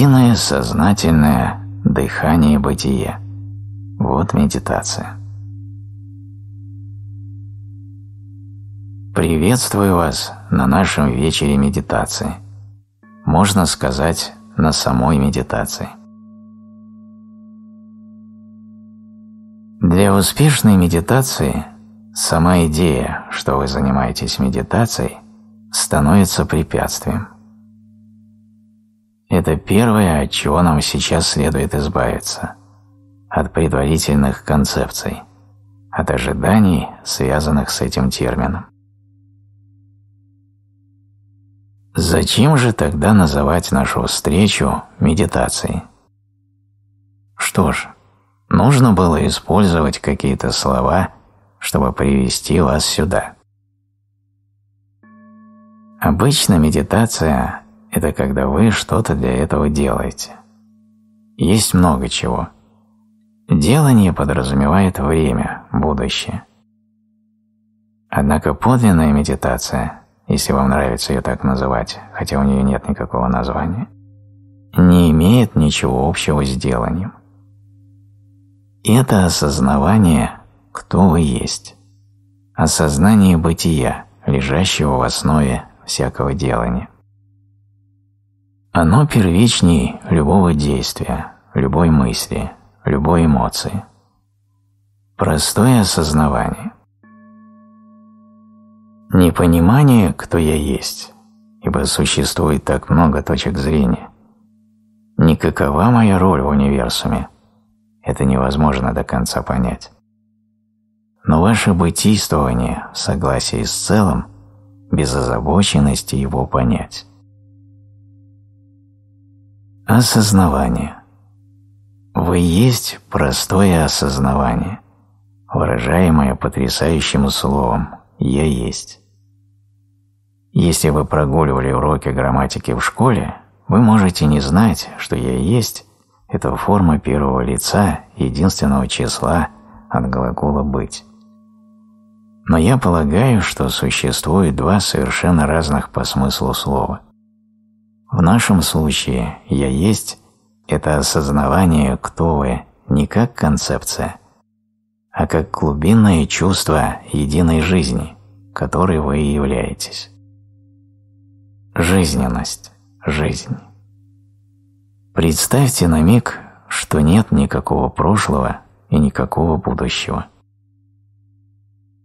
единое сознательное дыхание бытия. Вот медитация. Приветствую вас на нашем вечере медитации. Можно сказать, на самой медитации. Для успешной медитации сама идея, что вы занимаетесь медитацией, становится препятствием – это первое, от чего нам сейчас следует избавиться. От предварительных концепций. От ожиданий, связанных с этим термином. Зачем же тогда называть нашу встречу медитацией? Что ж, нужно было использовать какие-то слова, чтобы привести вас сюда. Обычно медитация – это когда вы что-то для этого делаете. Есть много чего. Делание подразумевает время, будущее. Однако подлинная медитация, если вам нравится ее так называть, хотя у нее нет никакого названия, не имеет ничего общего с деланием. Это осознавание, кто вы есть, осознание бытия, лежащего в основе всякого делания. Оно первичнее любого действия, любой мысли, любой эмоции. Простое осознавание. Непонимание, кто я есть, ибо существует так много точек зрения. Никакова моя роль в универсуме, это невозможно до конца понять. Но ваше бытийствование в согласии с целым, без озабоченности его понять. Осознавание. Вы есть простое осознавание, выражаемое потрясающим словом «я есть». Если вы прогуливали уроки грамматики в школе, вы можете не знать, что «я есть» – это форма первого лица единственного числа от глагола «быть». Но я полагаю, что существует два совершенно разных по смыслу слова – в нашем случае «я есть» – это осознавание, кто вы, не как концепция, а как глубинное чувство единой жизни, которой вы и являетесь. Жизненность, жизнь. Представьте на миг, что нет никакого прошлого и никакого будущего.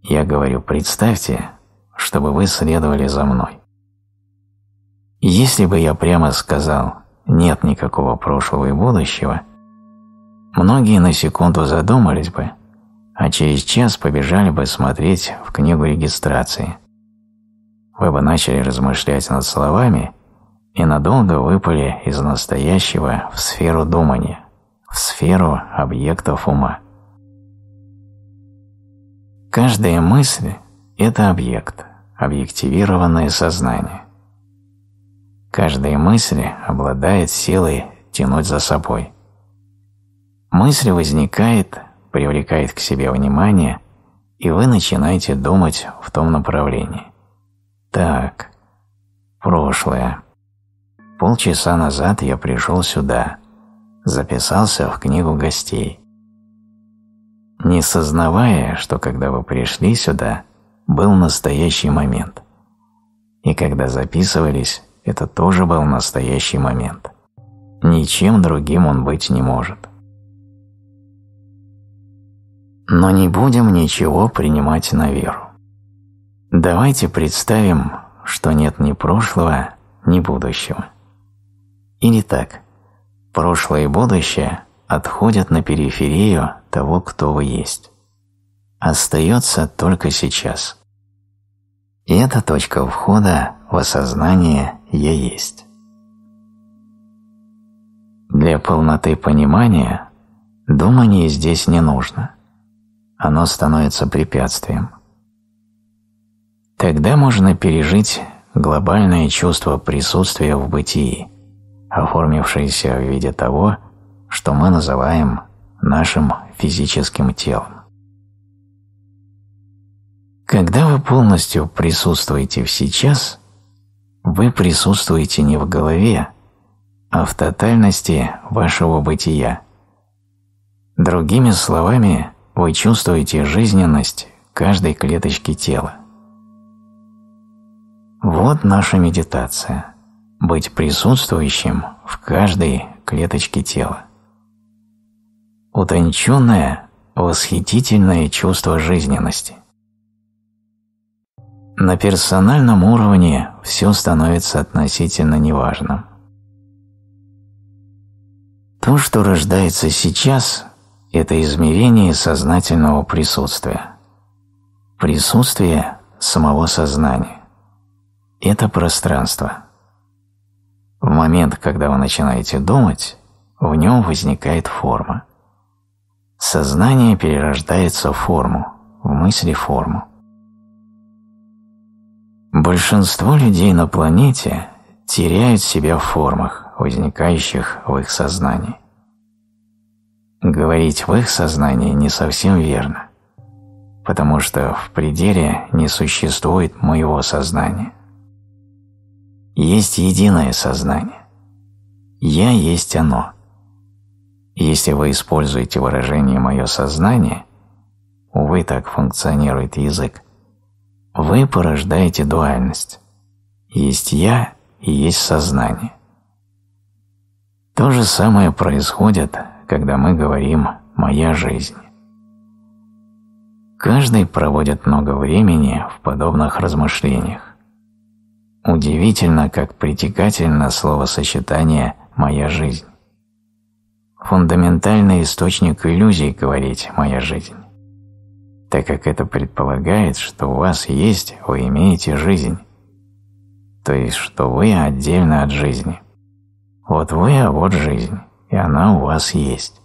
Я говорю «представьте», чтобы вы следовали за мной. Если бы я прямо сказал «нет никакого прошлого и будущего», многие на секунду задумались бы, а через час побежали бы смотреть в книгу регистрации. Вы бы начали размышлять над словами и надолго выпали из настоящего в сферу думания, в сферу объектов ума. Каждая мысль – это объект, объективированное сознание. Каждая мысль обладает силой тянуть за собой. Мысль возникает, привлекает к себе внимание, и вы начинаете думать в том направлении. Так, прошлое. Полчаса назад я пришел сюда, записался в книгу гостей. Не сознавая, что когда вы пришли сюда, был настоящий момент. И когда записывались, это тоже был настоящий момент. Ничем другим он быть не может. Но не будем ничего принимать на веру. Давайте представим, что нет ни прошлого, ни будущего. Или так, прошлое и будущее отходят на периферию того, кто вы есть. Остается только сейчас. И эта точка входа в осознание «я есть». Для полноты понимания думание здесь не нужно. Оно становится препятствием. Тогда можно пережить глобальное чувство присутствия в бытии, оформившееся в виде того, что мы называем нашим физическим телом. Когда вы полностью присутствуете в сейчас, вы присутствуете не в голове, а в тотальности вашего бытия. Другими словами, вы чувствуете жизненность каждой клеточки тела. Вот наша медитация – быть присутствующим в каждой клеточке тела. Утонченное, восхитительное чувство жизненности – на персональном уровне все становится относительно неважным. То, что рождается сейчас, это измерение сознательного присутствия. Присутствие самого сознания. Это пространство. В момент, когда вы начинаете думать, в нем возникает форма. Сознание перерождается в форму, в мысли форму. Большинство людей на планете теряют себя в формах, возникающих в их сознании. Говорить в их сознании не совсем верно, потому что в пределе не существует моего сознания. Есть единое сознание. Я есть оно. Если вы используете выражение «моё сознание», увы, так функционирует язык, вы порождаете дуальность. Есть «я» и есть сознание. То же самое происходит, когда мы говорим «моя жизнь». Каждый проводит много времени в подобных размышлениях. Удивительно, как притягательно словосочетание «моя жизнь». Фундаментальный источник иллюзий говорить «моя жизнь» так как это предполагает, что у вас есть, вы имеете жизнь. То есть, что вы отдельно от жизни. Вот вы, а вот жизнь, и она у вас есть.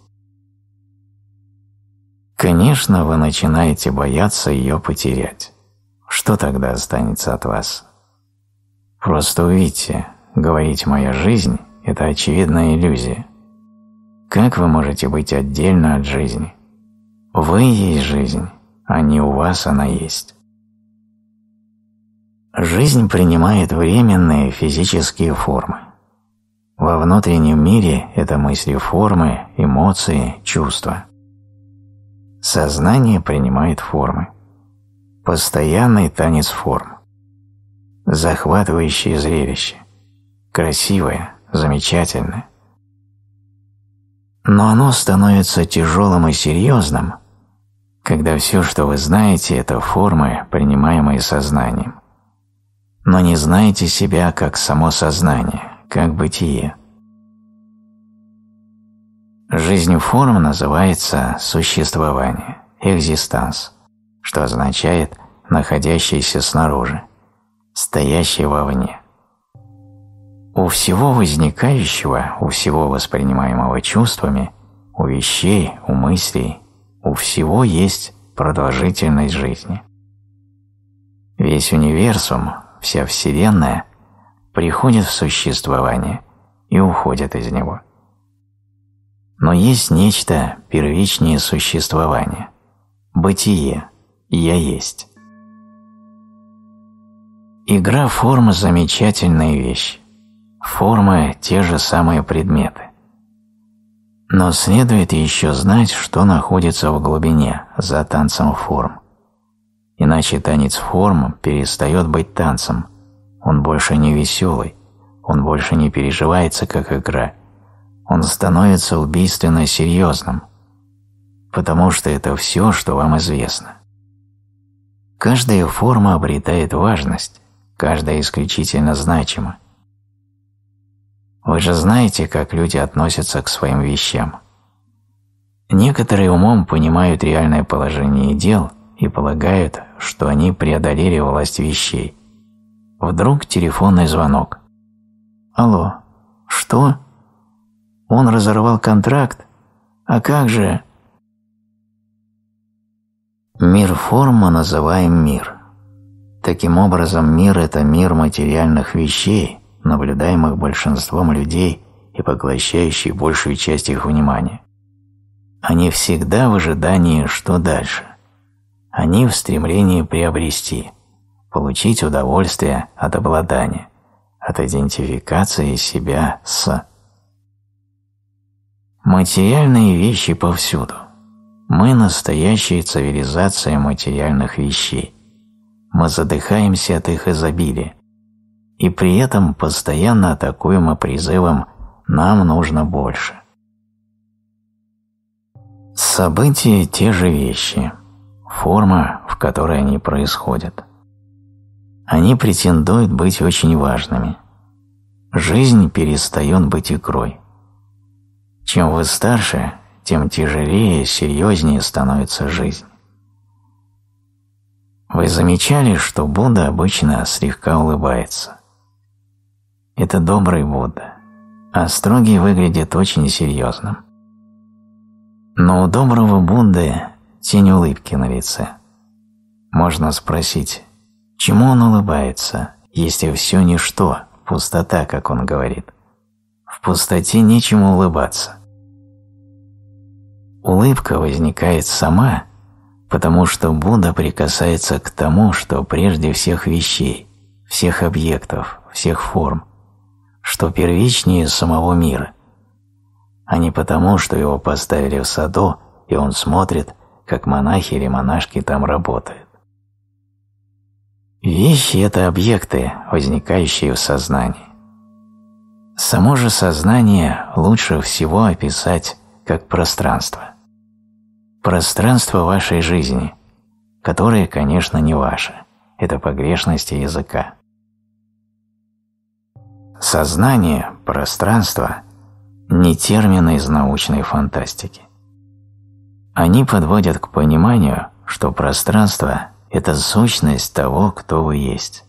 Конечно, вы начинаете бояться ее потерять. Что тогда останется от вас? Просто увидьте, говорить «моя жизнь» – это очевидная иллюзия. Как вы можете быть отдельно от жизни? Вы есть жизнь а не у вас она есть. Жизнь принимает временные физические формы. Во внутреннем мире это мысли формы, эмоции, чувства. Сознание принимает формы. Постоянный танец форм. Захватывающее зрелище. Красивое, замечательное. Но оно становится тяжелым и серьезным – когда все, что вы знаете, это формы, принимаемые сознанием. Но не знаете себя как само сознание, как бытие. Жизнь форм называется существование, экзистанс, что означает находящееся снаружи, стоящий вовне. У всего возникающего, у всего воспринимаемого чувствами, у вещей, у мыслей, у всего есть продолжительность жизни. Весь универсум, вся Вселенная приходит в существование и уходит из него. Но есть нечто первичнее существования – бытие, я есть. Игра формы замечательная вещь. Формы – те же самые предметы. Но следует еще знать, что находится в глубине, за танцем форм. Иначе танец форм перестает быть танцем. Он больше не веселый, он больше не переживается как игра. Он становится убийственно серьезным, потому что это все, что вам известно. Каждая форма обретает важность, каждая исключительно значима. Вы же знаете, как люди относятся к своим вещам. Некоторые умом понимают реальное положение дел и полагают, что они преодолели власть вещей. Вдруг телефонный звонок. «Алло, что? Он разорвал контракт? А как же?» Мир формы называем мир. Таким образом, мир – это мир материальных вещей, наблюдаемых большинством людей и поглощающих большую часть их внимания. Они всегда в ожидании, что дальше. Они в стремлении приобрести, получить удовольствие от обладания, от идентификации себя с... Материальные вещи повсюду. Мы настоящая цивилизация материальных вещей. Мы задыхаемся от их изобилия, и при этом постоянно атакуемы призывом «нам нужно больше». События – те же вещи, форма, в которой они происходят. Они претендуют быть очень важными. Жизнь перестает быть игрой. Чем вы старше, тем тяжелее, серьезнее становится жизнь. Вы замечали, что Будда обычно слегка улыбается это добрый Будда, а строгий выглядит очень серьезным. Но у доброго Будды тень улыбки на лице. Можно спросить, чему он улыбается, если все ничто, пустота, как он говорит. В пустоте нечему улыбаться. Улыбка возникает сама, потому что Будда прикасается к тому, что прежде всех вещей, всех объектов, всех форм – что первичнее самого мира, а не потому, что его поставили в саду, и он смотрит, как монахи или монашки там работают. Вещи – это объекты, возникающие в сознании. Само же сознание лучше всего описать как пространство. Пространство вашей жизни, которое, конечно, не ваше. Это погрешности языка. Сознание, пространство – не термины из научной фантастики. Они подводят к пониманию, что пространство – это сущность того, кто вы есть.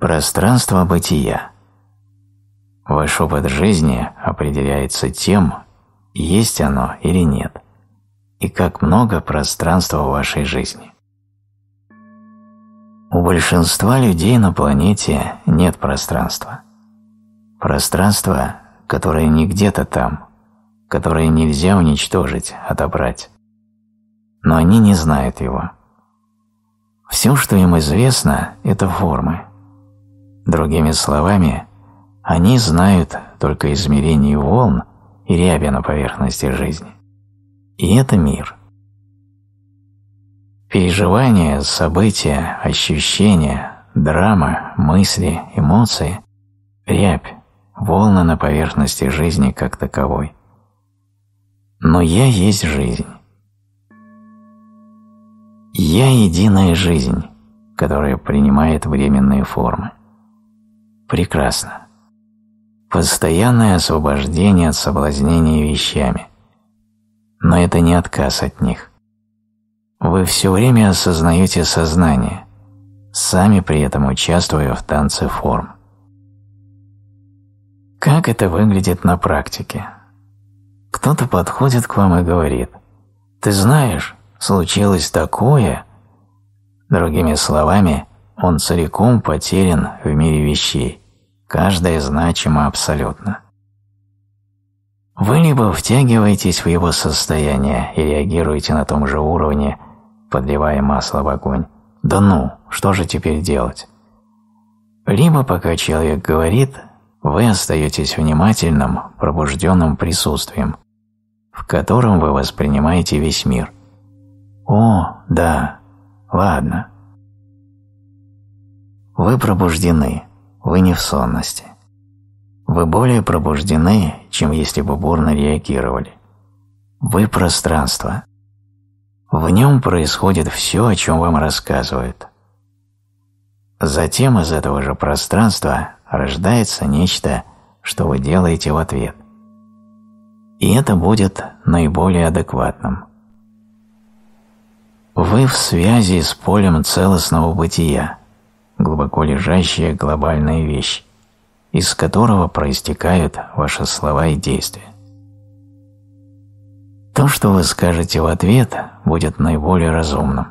Пространство бытия. Ваш опыт жизни определяется тем, есть оно или нет, и как много пространства в вашей жизни. У большинства людей на планете нет пространства. Пространство, которое не где-то там, которое нельзя уничтожить, отобрать. Но они не знают его. Все, что им известно, это формы. Другими словами, они знают только измерение волн и ряби на поверхности жизни. И это мир. Переживания, события, ощущения, драма, мысли, эмоции – рябь, волны на поверхности жизни как таковой. Но я есть жизнь. Я – единая жизнь, которая принимает временные формы. Прекрасно. Постоянное освобождение от соблазнения вещами. Но это не отказ от них. Вы все время осознаете сознание, сами при этом участвуя в танце форм. Как это выглядит на практике? Кто-то подходит к вам и говорит, «Ты знаешь, случилось такое...» Другими словами, он целиком потерян в мире вещей. Каждое значимо абсолютно. Вы либо втягиваетесь в его состояние и реагируете на том же уровне, подливая масло в огонь. «Да ну, что же теперь делать?» Либо пока человек говорит, вы остаетесь внимательным, пробужденным присутствием, в котором вы воспринимаете весь мир. «О, да, ладно». Вы пробуждены, вы не в сонности. Вы более пробуждены, чем если бы бурно реагировали. Вы – пространство. В нем происходит все, о чем вам рассказывают. Затем из этого же пространства рождается нечто, что вы делаете в ответ. И это будет наиболее адекватным. Вы в связи с полем целостного бытия, глубоко лежащая глобальная вещь, из которого проистекают ваши слова и действия. То, что вы скажете в ответ, будет наиболее разумным,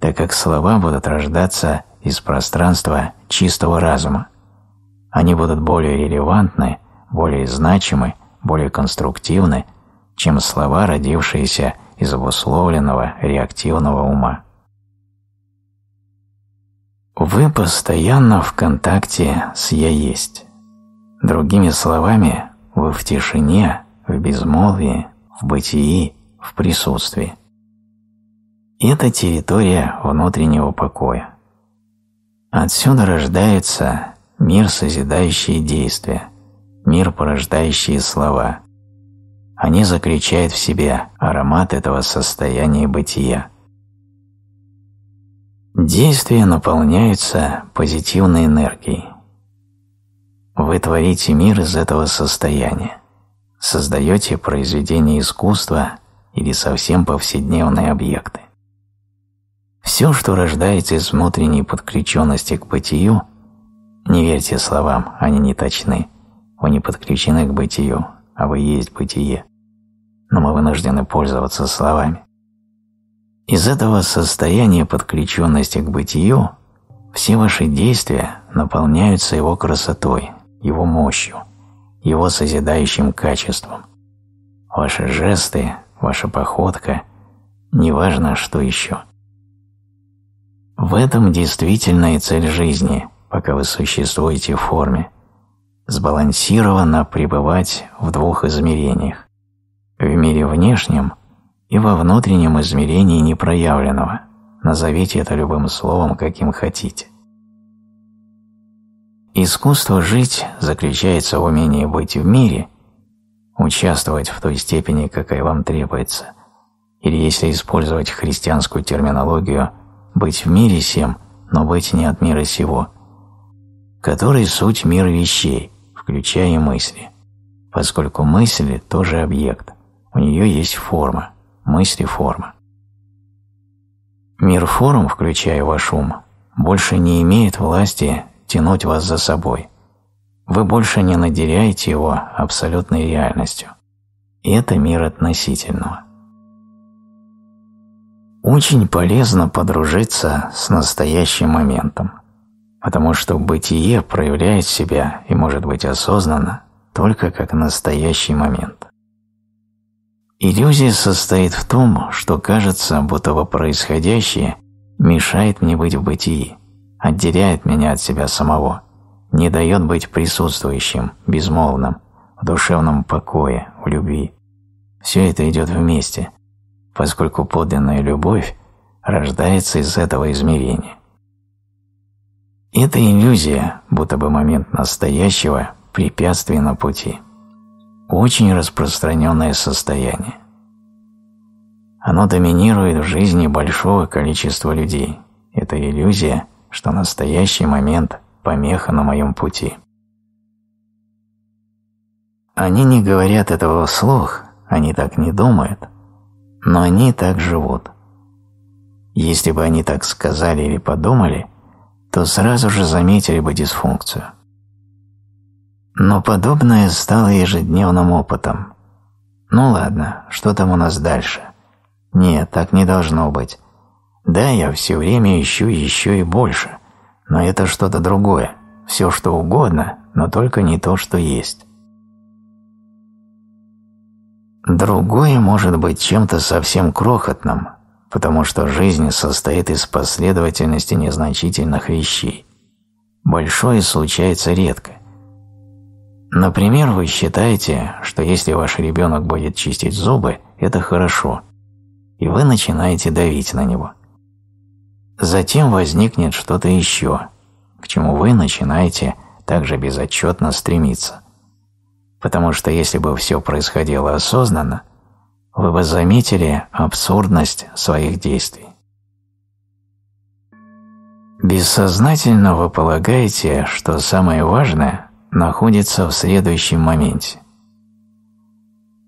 так как слова будут рождаться из пространства чистого разума они будут более релевантны, более значимы, более конструктивны, чем слова, родившиеся из обусловленного реактивного ума. Вы постоянно в контакте с «я есть». Другими словами, вы в тишине, в безмолвии, в бытии, в присутствии. Это территория внутреннего покоя. Отсюда рождается мир, созидающий действия, мир, порождающие слова. Они заключают в себе аромат этого состояния бытия. Действия наполняются позитивной энергией. Вы творите мир из этого состояния, создаете произведения искусства или совсем повседневные объекты. Все, что рождается из внутренней подключенности к бытию – не верьте словам, они не точны. Вы не подключены к бытию, а вы есть бытие. Но мы вынуждены пользоваться словами. Из этого состояния подключенности к бытию все ваши действия наполняются его красотой, его мощью, его созидающим качеством. Ваши жесты, ваша походка, неважно что еще. В этом действительная цель жизни – пока вы существуете в форме, сбалансированно пребывать в двух измерениях – в мире внешнем и во внутреннем измерении непроявленного, назовите это любым словом, каким хотите. Искусство жить заключается в умении быть в мире, участвовать в той степени, какая вам требуется, или, если использовать христианскую терминологию, быть в мире всем, но быть не от мира сего – который суть мир вещей, включая мысли, поскольку мысли тоже объект, у нее есть форма, мысли – форма. Мир форм, включая ваш ум, больше не имеет власти тянуть вас за собой. Вы больше не наделяете его абсолютной реальностью. И это мир относительного. Очень полезно подружиться с настоящим моментом – потому что бытие проявляет себя и может быть осознанно только как настоящий момент. Иллюзия состоит в том, что кажется, будто бы происходящее мешает мне быть в бытии, отделяет меня от себя самого, не дает быть присутствующим, безмолвным, в душевном покое, в любви. Все это идет вместе, поскольку подлинная любовь рождается из этого измерения. Это иллюзия, будто бы момент настоящего – препятствие на пути. Очень распространенное состояние. Оно доминирует в жизни большого количества людей. Это иллюзия, что настоящий момент – помеха на моем пути. Они не говорят этого вслух, они так не думают, но они так живут. Если бы они так сказали или подумали – то сразу же заметили бы дисфункцию. Но подобное стало ежедневным опытом. Ну ладно, что там у нас дальше? Нет, так не должно быть. Да, я все время ищу еще и больше, но это что-то другое. Все что угодно, но только не то, что есть. Другое может быть чем-то совсем крохотным, потому что жизнь состоит из последовательности незначительных вещей. Большое случается редко. Например, вы считаете, что если ваш ребенок будет чистить зубы, это хорошо, и вы начинаете давить на него. Затем возникнет что-то еще, к чему вы начинаете также безотчетно стремиться. Потому что если бы все происходило осознанно, вы бы заметили абсурдность своих действий. Бессознательно вы полагаете, что самое важное находится в следующем моменте.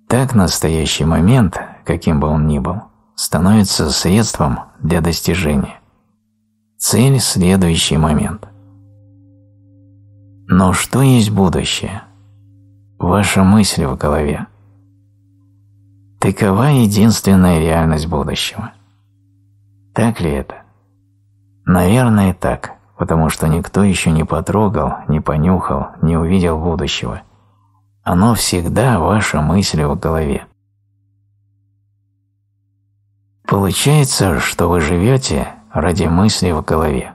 Так настоящий момент, каким бы он ни был, становится средством для достижения. Цель – следующий момент. Но что есть будущее? Ваша мысль в голове – Такова единственная реальность будущего. Так ли это? Наверное, так, потому что никто еще не потрогал, не понюхал, не увидел будущего. Оно всегда ваша мысль в голове. Получается, что вы живете ради мысли в голове.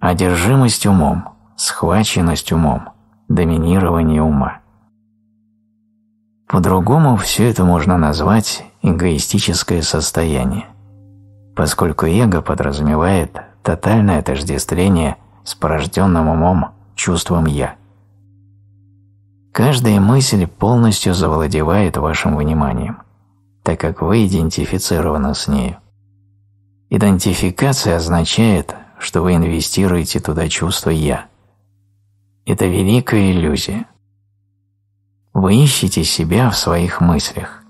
Одержимость умом, схваченность умом, доминирование ума – по-другому все это можно назвать эгоистическое состояние, поскольку эго подразумевает тотальное отождествление с порожденным умом чувством «я». Каждая мысль полностью завладевает вашим вниманием, так как вы идентифицированы с нею. Идентификация означает, что вы инвестируете туда чувство «я». Это великая иллюзия – вы ищете себя в своих мыслях.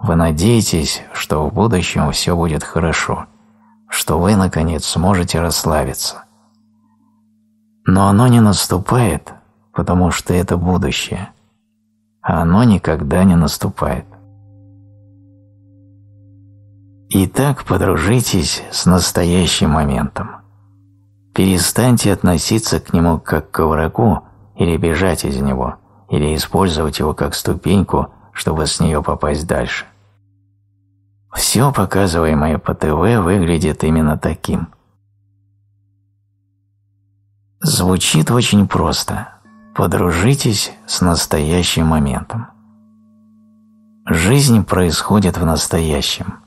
Вы надеетесь, что в будущем все будет хорошо, что вы, наконец, сможете расслабиться. Но оно не наступает, потому что это будущее, а оно никогда не наступает. Итак, подружитесь с настоящим моментом. Перестаньте относиться к нему как к врагу или бежать из него – или использовать его как ступеньку, чтобы с нее попасть дальше. Все, показываемое по ТВ, выглядит именно таким. Звучит очень просто. Подружитесь с настоящим моментом. Жизнь происходит в настоящем.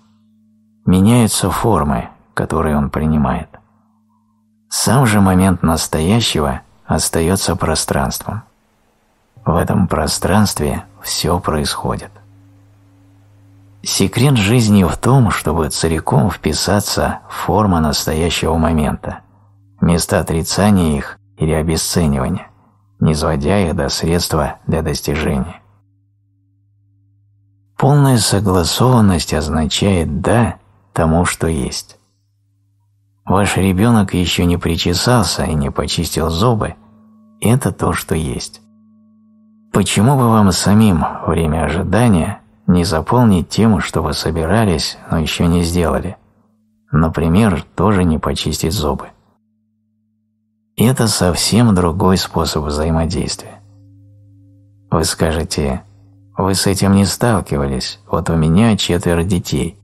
Меняются формы, которые он принимает. Сам же момент настоящего остается пространством. В этом пространстве все происходит. Секрет жизни в том, чтобы целиком вписаться в форму настоящего момента, места отрицания их или обесценивания, не сводя их до средства для достижения. Полная согласованность означает «да» тому, что есть. Ваш ребенок еще не причесался и не почистил зубы – это то, что есть. Почему бы вам самим время ожидания не заполнить тем, что вы собирались, но еще не сделали? Например, тоже не почистить зубы. Это совсем другой способ взаимодействия. Вы скажете, вы с этим не сталкивались, вот у меня четверо детей.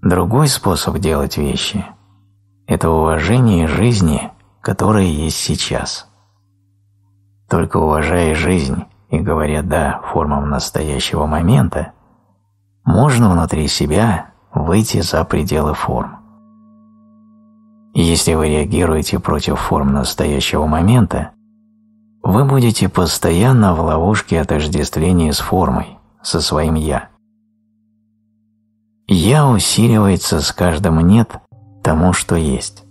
Другой способ делать вещи – это уважение жизни, которая есть сейчас только уважая жизнь и говоря «да» формам настоящего момента, можно внутри себя выйти за пределы форм. если вы реагируете против форм настоящего момента, вы будете постоянно в ловушке отождествления с формой, со своим «я». «Я» усиливается с каждым «нет» тому, что есть.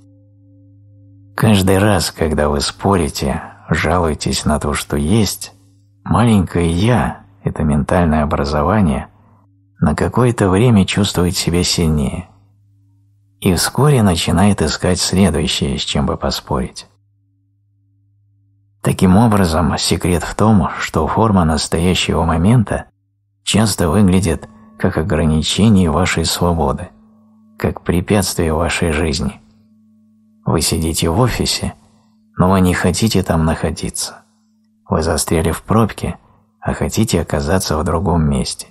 Каждый раз, когда вы спорите, жалуетесь на то, что есть, маленькое «я» – это ментальное образование – на какое-то время чувствует себя сильнее и вскоре начинает искать следующее, с чем бы поспорить. Таким образом, секрет в том, что форма настоящего момента часто выглядит как ограничение вашей свободы, как препятствие вашей жизни. Вы сидите в офисе – но вы не хотите там находиться. Вы застряли в пробке, а хотите оказаться в другом месте.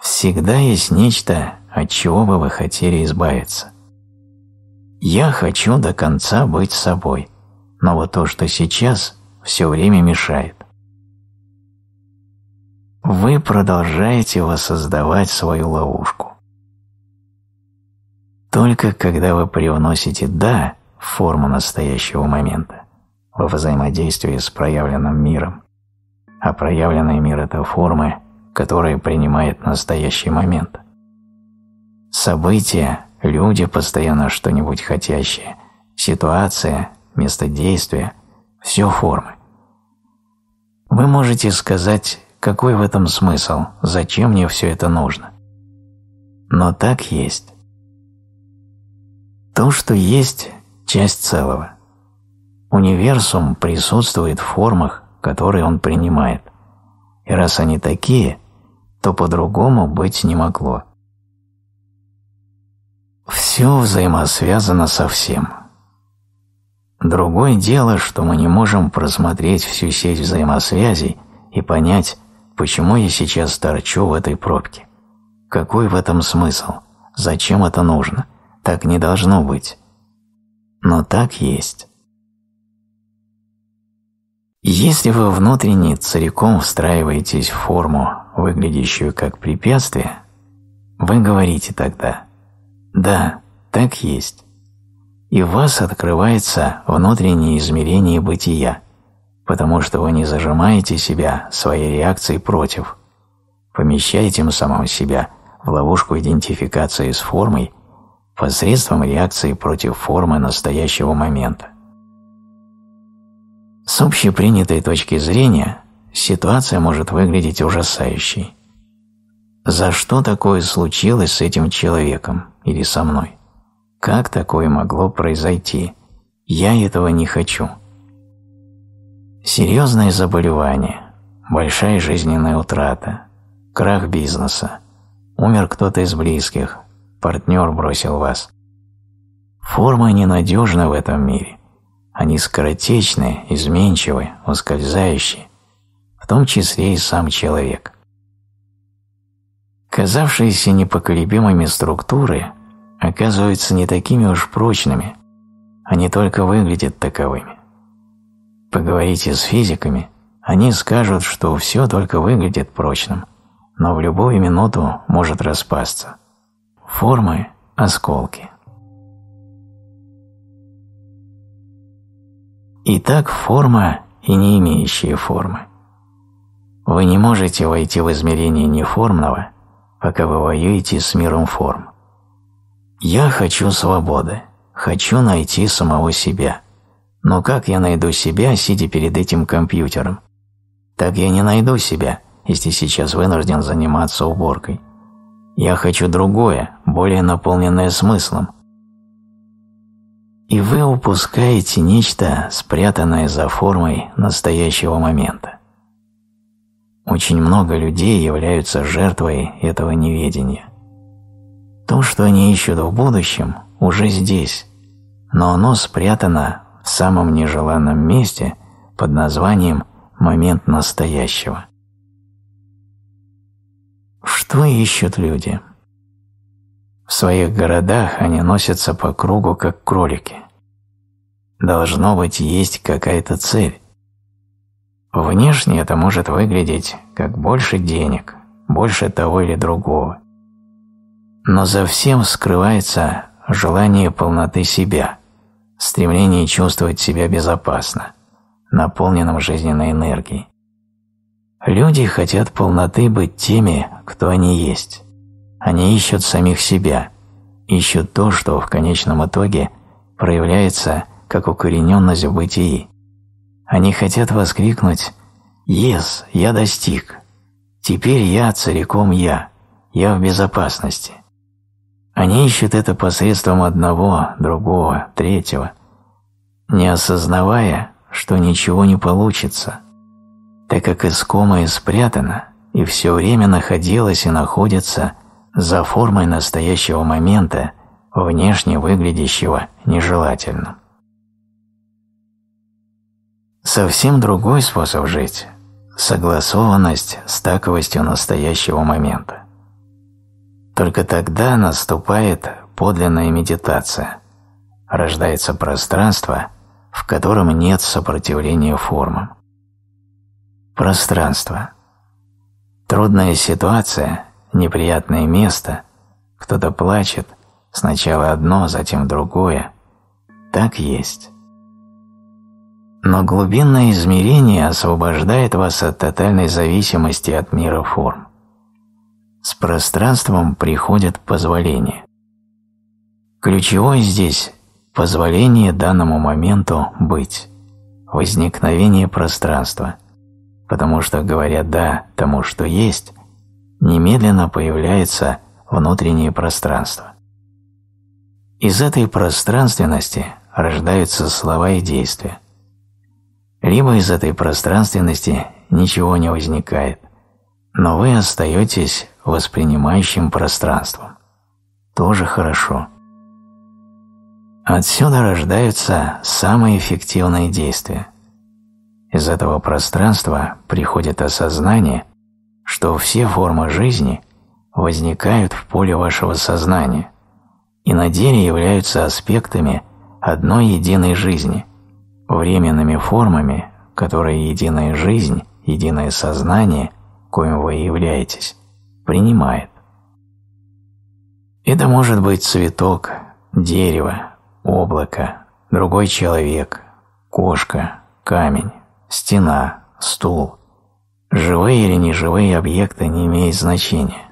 Всегда есть нечто, от чего бы вы хотели избавиться. Я хочу до конца быть собой, но вот то, что сейчас, все время мешает. Вы продолжаете воссоздавать свою ловушку. Только когда вы привносите «да», форму настоящего момента во взаимодействии с проявленным миром, а проявленный мир – это формы, которые принимает настоящий момент. События, люди, постоянно что-нибудь хотящие, ситуация, место действия – все формы. Вы можете сказать, какой в этом смысл, зачем мне все это нужно. Но так есть. То, что есть, часть целого. Универсум присутствует в формах, которые он принимает. И раз они такие, то по-другому быть не могло. Все взаимосвязано со всем. Другое дело, что мы не можем просмотреть всю сеть взаимосвязей и понять, почему я сейчас торчу в этой пробке. Какой в этом смысл? Зачем это нужно? Так не должно быть но так есть. Если вы внутренне целиком встраиваетесь в форму, выглядящую как препятствие, вы говорите тогда «Да, так есть», и в вас открывается внутреннее измерение бытия, потому что вы не зажимаете себя своей реакцией против, помещая тем самым себя в ловушку идентификации с формой посредством реакции против формы настоящего момента. С общепринятой точки зрения ситуация может выглядеть ужасающей. За что такое случилось с этим человеком или со мной? Как такое могло произойти? Я этого не хочу. Серьезное заболевание, большая жизненная утрата, крах бизнеса, умер кто-то из близких – партнер бросил вас. Формы ненадежны в этом мире. Они скоротечны, изменчивы, ускользающие, в том числе и сам человек. Казавшиеся непоколебимыми структуры оказываются не такими уж прочными, они только выглядят таковыми. Поговорите с физиками, они скажут, что все только выглядит прочным, но в любую минуту может распасться – Формы – осколки. Итак, форма и не имеющие формы. Вы не можете войти в измерение неформного, пока вы воюете с миром форм. Я хочу свободы, хочу найти самого себя. Но как я найду себя, сидя перед этим компьютером? Так я не найду себя, если сейчас вынужден заниматься уборкой. Я хочу другое, более наполненное смыслом. И вы упускаете нечто, спрятанное за формой настоящего момента. Очень много людей являются жертвой этого неведения. То, что они ищут в будущем, уже здесь, но оно спрятано в самом нежеланном месте под названием «момент настоящего». Что ищут люди? В своих городах они носятся по кругу, как кролики. Должно быть, есть какая-то цель. Внешне это может выглядеть как больше денег, больше того или другого. Но за всем скрывается желание полноты себя, стремление чувствовать себя безопасно, наполненным жизненной энергией. Люди хотят полноты быть теми, кто они есть. Они ищут самих себя, ищут то, что в конечном итоге проявляется как укорененность в бытии. Они хотят воскликнуть «Ес, я достиг! Теперь я целиком я, я в безопасности!» Они ищут это посредством одного, другого, третьего, не осознавая, что ничего не получится, так как искомое спрятано – и все время находилась и находится за формой настоящего момента, внешне выглядящего нежелательно. Совсем другой способ жить – согласованность с таковостью настоящего момента. Только тогда наступает подлинная медитация, рождается пространство, в котором нет сопротивления формам. Пространство – Трудная ситуация, неприятное место, кто-то плачет, сначала одно, затем другое. Так есть. Но глубинное измерение освобождает вас от тотальной зависимости от мира форм. С пространством приходит позволение. Ключевое здесь – позволение данному моменту быть, возникновение пространства – потому что, говоря «да» тому, что есть, немедленно появляется внутреннее пространство. Из этой пространственности рождаются слова и действия. Либо из этой пространственности ничего не возникает, но вы остаетесь воспринимающим пространством. Тоже хорошо. Отсюда рождаются самые эффективные действия – из этого пространства приходит осознание, что все формы жизни возникают в поле вашего сознания и на деле являются аспектами одной единой жизни, временными формами, которые единая жизнь, единое сознание, коим вы являетесь, принимает. Это может быть цветок, дерево, облако, другой человек, кошка, камень стена, стул, живые или неживые объекты не имеют значения.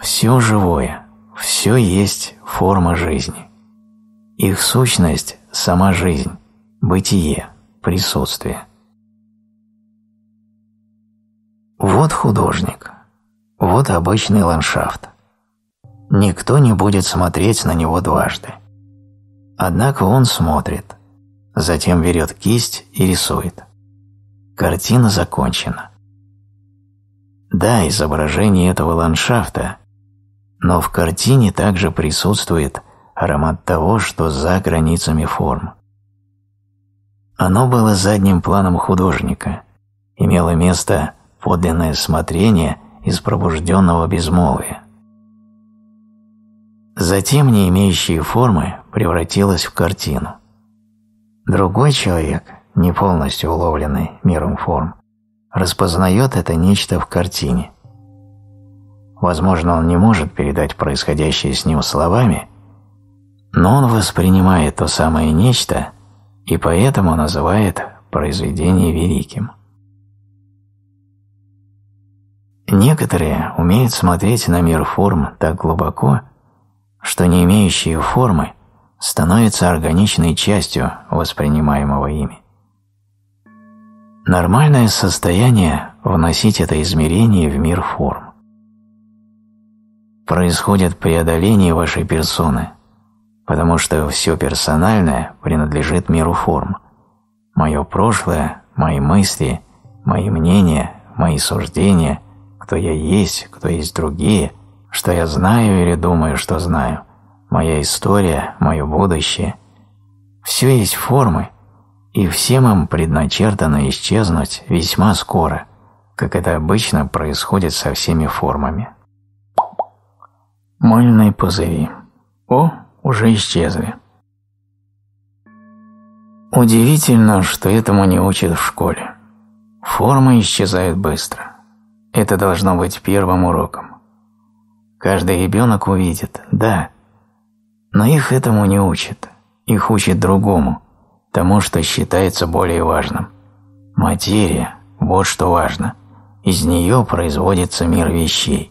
Все живое, все есть форма жизни. Их сущность – сама жизнь, бытие, присутствие. Вот художник, вот обычный ландшафт. Никто не будет смотреть на него дважды. Однако он смотрит, затем берет кисть и рисует. Картина закончена. Да, изображение этого ландшафта, но в картине также присутствует аромат того, что за границами форм. Оно было задним планом художника, имело место подлинное смотрение из пробужденного безмолвия. Затем не имеющие формы превратилось в картину. Другой человек не полностью уловленный миром форм, распознает это нечто в картине. Возможно, он не может передать происходящее с ним словами, но он воспринимает то самое нечто и поэтому называет произведение великим. Некоторые умеют смотреть на мир форм так глубоко, что не имеющие формы становятся органичной частью воспринимаемого ими. Нормальное состояние – вносить это измерение в мир форм. Происходит преодоление вашей персоны, потому что все персональное принадлежит миру форм. Мое прошлое, мои мысли, мои мнения, мои суждения, кто я есть, кто есть другие, что я знаю или думаю, что знаю, моя история, мое будущее – все есть формы – и всем им предначертано исчезнуть весьма скоро, как это обычно происходит со всеми формами. Мыльные пузыри. О, уже исчезли. Удивительно, что этому не учат в школе. Формы исчезают быстро. Это должно быть первым уроком. Каждый ребенок увидит, да, но их этому не учат. Их учат другому – тому, что считается более важным. Материя – вот что важно. Из нее производится мир вещей.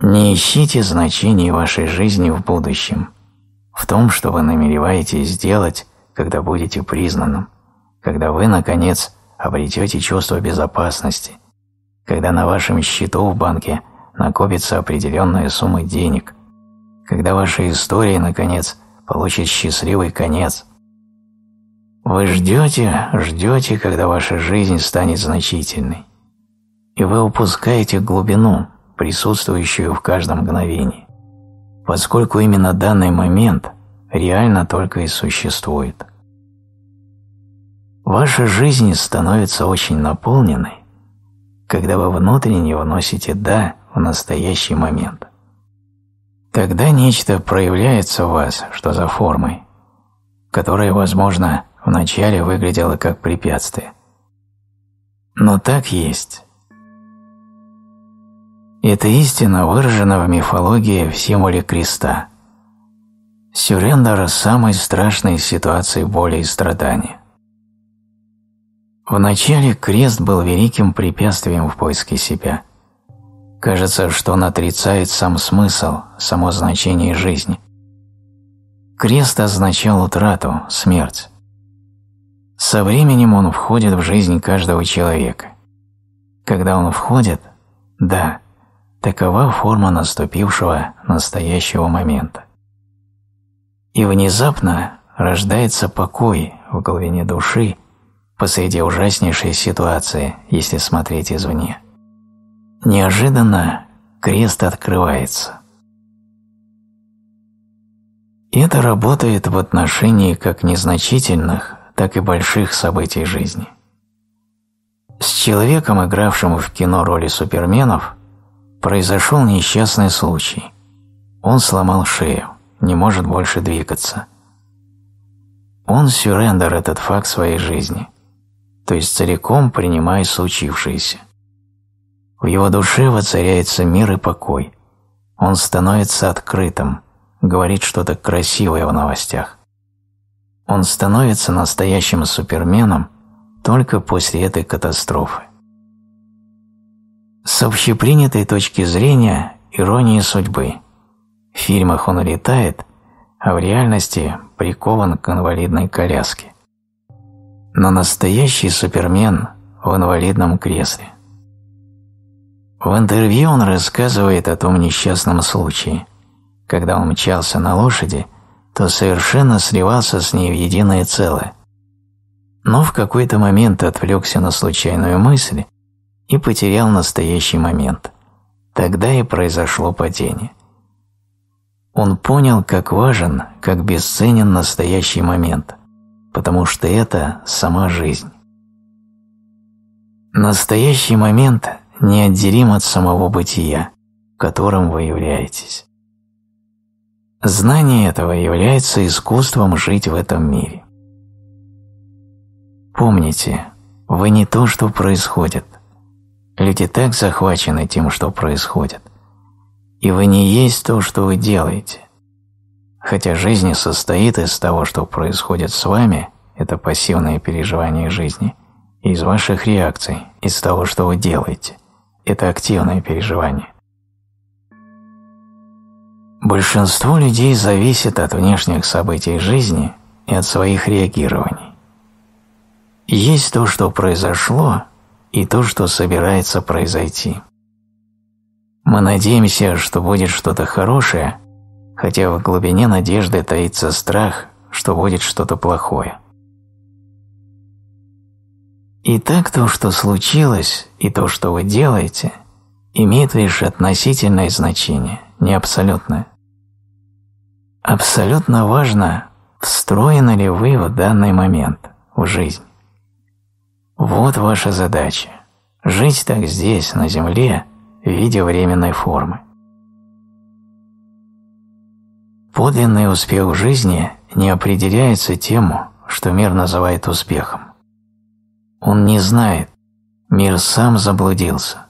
Не ищите значений вашей жизни в будущем, в том, что вы намереваетесь сделать, когда будете признанным, когда вы, наконец, обретете чувство безопасности, когда на вашем счету в банке накопится определенная сумма денег, когда ваша история, наконец, получит счастливый конец. Вы ждете, ждете, когда ваша жизнь станет значительной. И вы упускаете глубину, присутствующую в каждом мгновении, поскольку именно данный момент реально только и существует. Ваша жизнь становится очень наполненной, когда вы внутренне вносите «да» в настоящий момент. Тогда нечто проявляется в вас, что за формой, которая, возможно, вначале выглядела как препятствие. Но так есть. Эта истина выражена в мифологии в символе креста. Сюрендер – самой страшной ситуации боли и страдания. Вначале крест был великим препятствием в поиске себя – Кажется, что он отрицает сам смысл, само значение жизни. Крест означал утрату, смерть. Со временем он входит в жизнь каждого человека. Когда он входит, да, такова форма наступившего настоящего момента. И внезапно рождается покой в глубине души посреди ужаснейшей ситуации, если смотреть извне. Неожиданно крест открывается. Это работает в отношении как незначительных, так и больших событий жизни. С человеком, игравшим в кино роли суперменов, произошел несчастный случай. Он сломал шею, не может больше двигаться. Он сюрендер этот факт своей жизни, то есть целиком принимая случившееся. В его душе воцаряется мир и покой. Он становится открытым, говорит что-то красивое в новостях. Он становится настоящим суперменом только после этой катастрофы. С общепринятой точки зрения иронии судьбы. В фильмах он летает, а в реальности прикован к инвалидной коляске. Но настоящий супермен в инвалидном кресле. В интервью он рассказывает о том несчастном случае. Когда он мчался на лошади, то совершенно сливался с ней в единое целое. Но в какой-то момент отвлекся на случайную мысль и потерял настоящий момент. Тогда и произошло падение. Он понял, как важен, как бесценен настоящий момент, потому что это сама жизнь. Настоящий момент – неотделим от самого бытия, которым вы являетесь. Знание этого является искусством жить в этом мире. Помните, вы не то, что происходит. Люди так захвачены тем, что происходит. И вы не есть то, что вы делаете. Хотя жизнь состоит из того, что происходит с вами, это пассивное переживание жизни, и из ваших реакций, из того, что вы делаете – это активное переживание. Большинство людей зависит от внешних событий жизни и от своих реагирований. Есть то, что произошло, и то, что собирается произойти. Мы надеемся, что будет что-то хорошее, хотя в глубине надежды таится страх, что будет что-то плохое. Итак, то, что случилось, и то, что вы делаете, имеет лишь относительное значение, не абсолютное. Абсолютно важно, встроены ли вы в данный момент, в жизнь. Вот ваша задача – жить так здесь, на Земле, в виде временной формы. Подлинный успех жизни не определяется тем, что мир называет успехом. Он не знает, мир сам заблудился.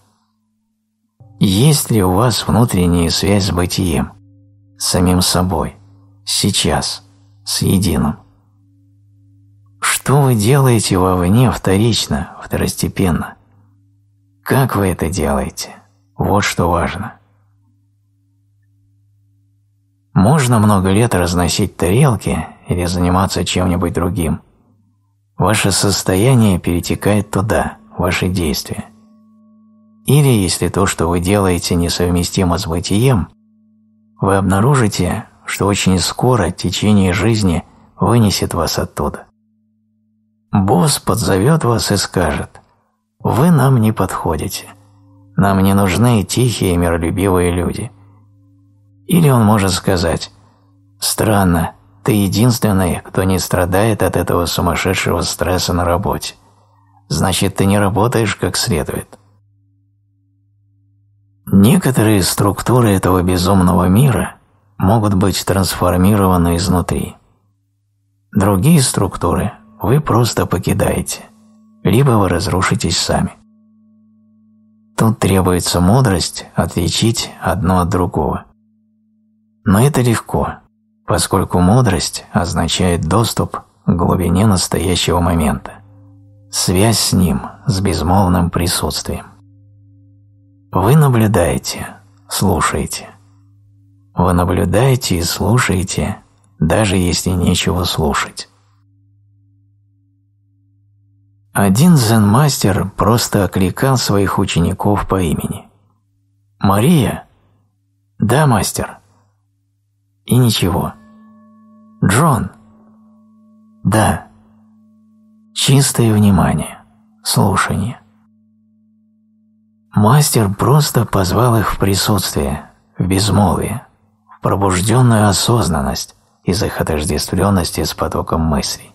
Есть ли у вас внутренняя связь с бытием, с самим собой, сейчас, с единым? Что вы делаете вовне вторично, второстепенно? Как вы это делаете? Вот что важно. Можно много лет разносить тарелки или заниматься чем-нибудь другим – Ваше состояние перетекает туда, ваши действия. Или, если то, что вы делаете, несовместимо с бытием, вы обнаружите, что очень скоро течение жизни вынесет вас оттуда. Босс подзовет вас и скажет «Вы нам не подходите. Нам не нужны тихие миролюбивые люди». Или он может сказать «Странно, ты единственный, кто не страдает от этого сумасшедшего стресса на работе. Значит, ты не работаешь как следует. Некоторые структуры этого безумного мира могут быть трансформированы изнутри. Другие структуры вы просто покидаете, либо вы разрушитесь сами. Тут требуется мудрость отличить одно от другого. Но это легко – поскольку мудрость означает доступ к глубине настоящего момента, связь с ним, с безмолвным присутствием. Вы наблюдаете, слушаете. Вы наблюдаете и слушаете, даже если нечего слушать. Один зен-мастер просто окликал своих учеников по имени. «Мария?» «Да, мастер». И ничего. Джон. Да. Чистое внимание, слушание. Мастер просто позвал их в присутствие, в безмолвие, в пробужденную осознанность из их отождествленности с потоком мыслей.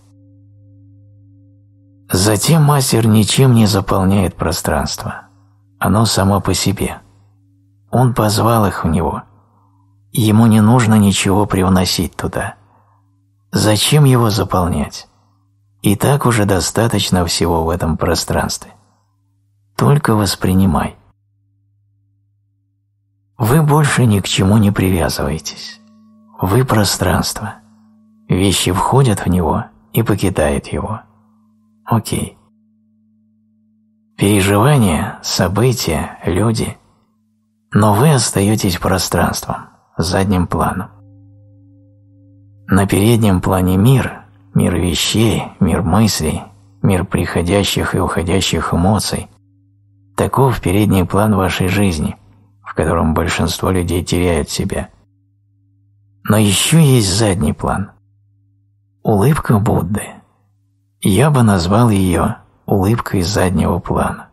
Затем мастер ничем не заполняет пространство. Оно само по себе. Он позвал их в него. Ему не нужно ничего привносить туда – Зачем его заполнять? И так уже достаточно всего в этом пространстве. Только воспринимай. Вы больше ни к чему не привязываетесь. Вы – пространство. Вещи входят в него и покидают его. Окей. Переживания, события, люди. Но вы остаетесь пространством, задним планом. На переднем плане мир, мир вещей, мир мыслей, мир приходящих и уходящих эмоций. Таков передний план вашей жизни, в котором большинство людей теряют себя. Но еще есть задний план. Улыбка Будды. Я бы назвал ее улыбкой заднего плана.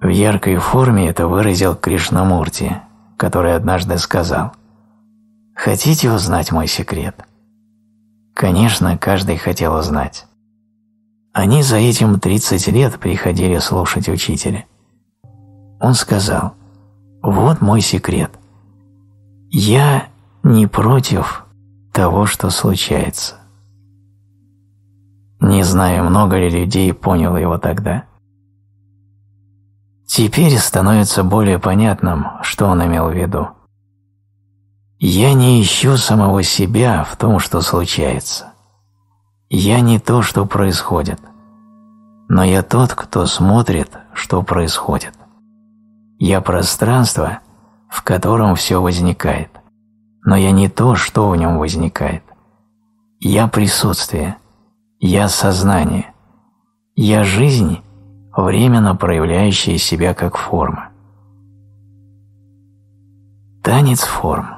В яркой форме это выразил Кришнамурти, который однажды сказал Хотите узнать мой секрет? Конечно, каждый хотел узнать. Они за этим 30 лет приходили слушать учителя. Он сказал, вот мой секрет. Я не против того, что случается. Не знаю, много ли людей поняло его тогда. Теперь становится более понятным, что он имел в виду. Я не ищу самого себя в том, что случается. Я не то, что происходит, но я тот, кто смотрит, что происходит. Я пространство, в котором все возникает, но я не то, что в нем возникает. Я присутствие, я сознание, я жизнь, временно проявляющая себя как форма. Танец форм –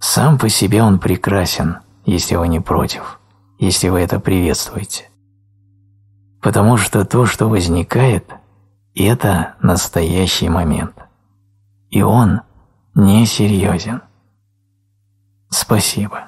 сам по себе он прекрасен, если вы не против, если вы это приветствуете. Потому что то, что возникает, это настоящий момент. И он несерьезен. Спасибо.